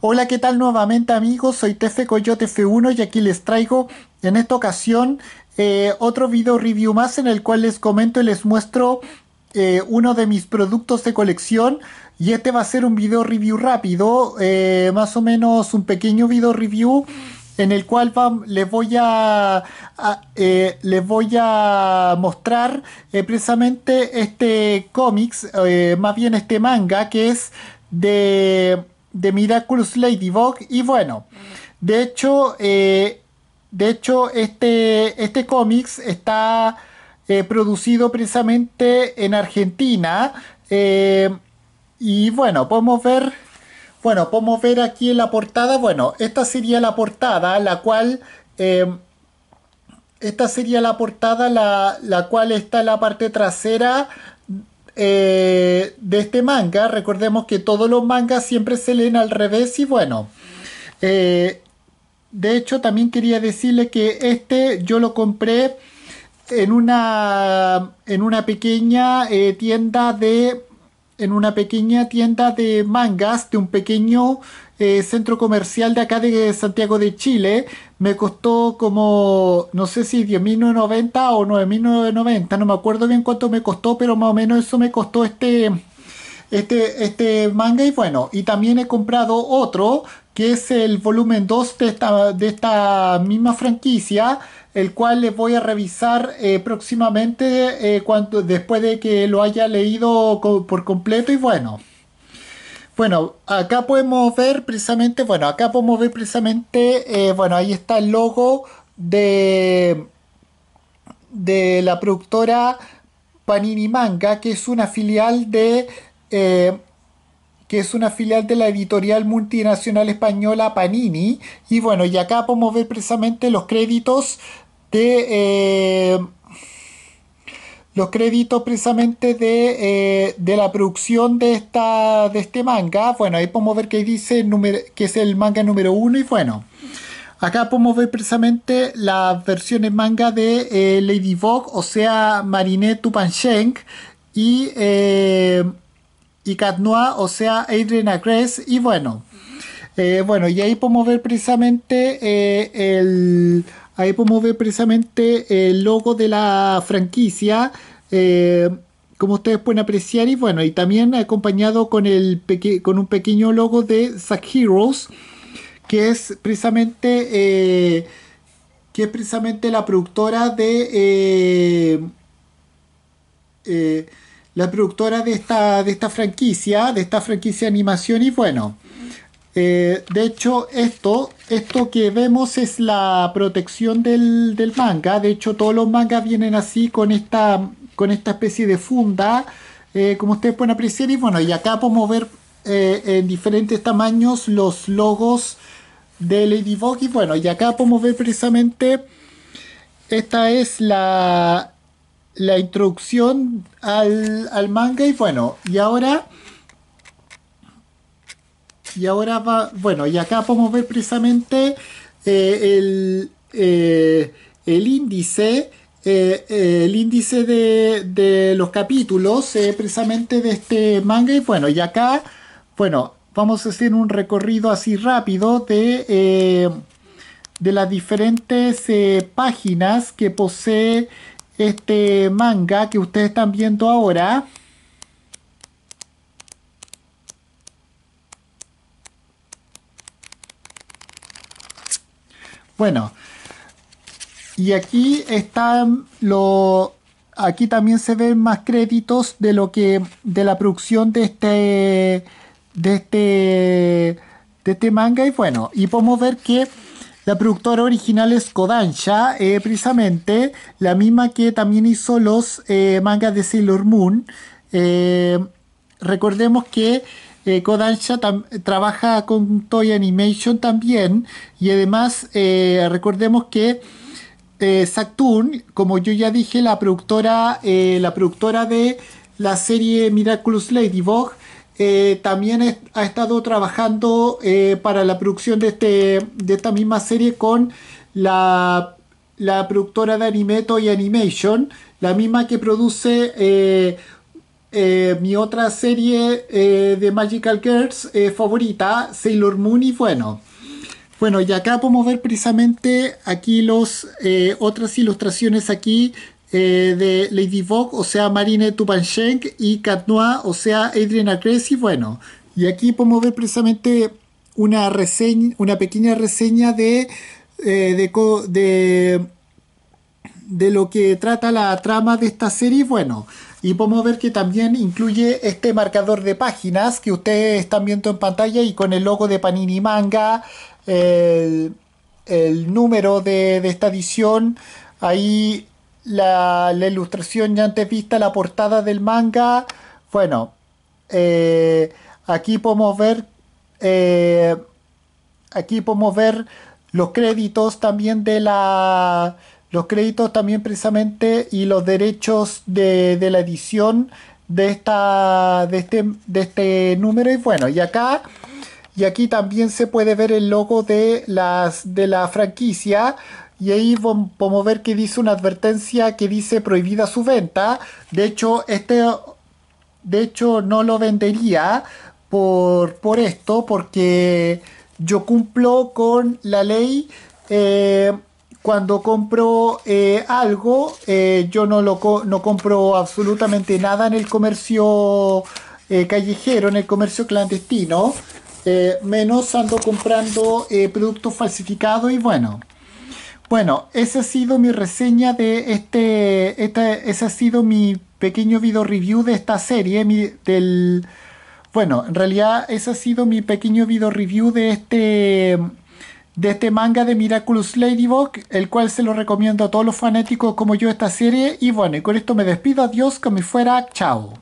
Hola, ¿qué tal nuevamente amigos? Soy Tefe Coyote F1 y aquí les traigo en esta ocasión eh, otro video review más en el cual les comento y les muestro eh, uno de mis productos de colección y este va a ser un video review rápido, eh, más o menos un pequeño video review en el cual les voy a, les voy a mostrar precisamente este cómics, más bien este manga que es de de Miraculous Ladybug y bueno, de hecho, eh, de hecho este, este cómics está eh, producido precisamente en Argentina eh, y bueno, podemos ver, bueno, podemos ver aquí en la portada, bueno, esta sería la portada, la cual... esta sería la portada, la, la cual está en la parte trasera eh, de este manga. Recordemos que todos los mangas siempre se leen al revés y bueno. Eh, de hecho, también quería decirle que este yo lo compré en una, en una pequeña eh, tienda de en una pequeña tienda de mangas de un pequeño eh, centro comercial de acá de Santiago de Chile. Me costó como, no sé si 10.990 o 9.990, no me acuerdo bien cuánto me costó, pero más o menos eso me costó este, este, este, manga y bueno. Y también he comprado otro, que es el volumen 2 de esta, de esta misma franquicia, el cual les voy a revisar eh, próximamente eh, cuando, después de que lo haya leído por completo. Y bueno. Bueno, acá podemos ver precisamente, bueno, acá podemos ver precisamente, eh, bueno, ahí está el logo de, de la productora Panini Manga, que es una filial de eh, que es una filial de la editorial multinacional española Panini. Y bueno, y acá podemos ver precisamente los créditos de... Eh, los créditos precisamente eh, de, la producción de, esta, de este manga. Bueno, ahí podemos ver que dice número, que es el manga número uno y bueno. Acá podemos ver precisamente las versiones manga de Lady Vogue, o sea, Marinette Tupansheng y y Cat Noir, o sea, Adriana Cress. y bueno. Eh, bueno, y ahí podemos ver precisamente eh, el. Ahí podemos ver precisamente el logo de la franquicia. Eh, como ustedes pueden apreciar, y bueno, y también acompañado con, el con un pequeño logo de Zack Heroes, que es precisamente. que es precisamente la productora de la productora de esta, de esta franquicia, de esta franquicia de animación y bueno. Eh, de hecho, esto, esto que vemos es la protección del, manga. De hecho, todos los mangas vienen así con esta, con esta especie de funda, eh, como ustedes pueden apreciar. Y bueno, y acá podemos ver eh, en diferentes tamaños los logos de Ladybug. Y bueno, y acá podemos ver precisamente, esta es la, la introducción al, manga y bueno, y ahora... Y ahora va, bueno, y acá podemos ver precisamente eh, eh, el, índice eh, el índice de, los capítulos precisamente de este manga y bueno y acá bueno vamos a hacer un recorrido así rápido de de las diferentes páginas que posee este manga que ustedes están viendo ahora. Bueno, y aquí están los aquí también se ven más créditos de lo que de la producción de este de este de este manga y bueno y podemos ver que la productora original es Kodansha, eh, precisamente la misma que también hizo los eh, mangas de Sailor Moon. Eh, recordemos que Kodansha trabaja con Toy Animation también y además recordemos que Saturn, como yo ya dije, la productora, la productora de la serie Miraculous Ladybug, eh, también ha estado trabajando eh, para la producción de, este, de esta misma serie con la, productora de Animeto y Animation, la misma que produce eh, mi otra serie de Magical Girls favorita, Sailor Moon y bueno. Bueno, y acá podemos ver precisamente aquí los otras ilustraciones aquí eh, de Lady Vogue, o sea, Marine Tupanshenk, y Cat Noir, o sea, Adriana y Bueno, y aquí podemos ver precisamente una una pequeña reseña de, eh, de, de, lo que trata la trama de esta serie. Bueno, y podemos ver que también incluye este marcador de páginas que ustedes están viendo en pantalla y con el logo de Panini Manga, el, número de, de esta edición. Ahí la, ilustración ya antes vista, la portada del manga. Bueno, eh, aquí podemos ver eh, aquí podemos ver los créditos también de la los créditos también precisamente y los derechos de, de la edición de esta de este de este número y bueno y acá y aquí también se puede ver el logo de, las, de la franquicia y ahí podemos ver que dice una advertencia que dice prohibida su venta. De hecho, este de hecho no lo vendería por, esto, porque yo cumplo con la ley. Eh, cuando compro eh, algo, eh, yo no, lo no compro absolutamente nada en el comercio callejero, en el comercio clandestino menos ando comprando eh, productos falsificados y bueno. Bueno, esa ha sido mi reseña de este, ese ha sido mi pequeño video review de esta serie, del, bueno, en realidad ese ha sido mi pequeño video review de este, de este manga de Miraculous Ladybug, el cual se lo recomiendo a todos los fanáticos como yo esta serie. Y bueno, y con esto me despido, adiós, que me fuera, chao.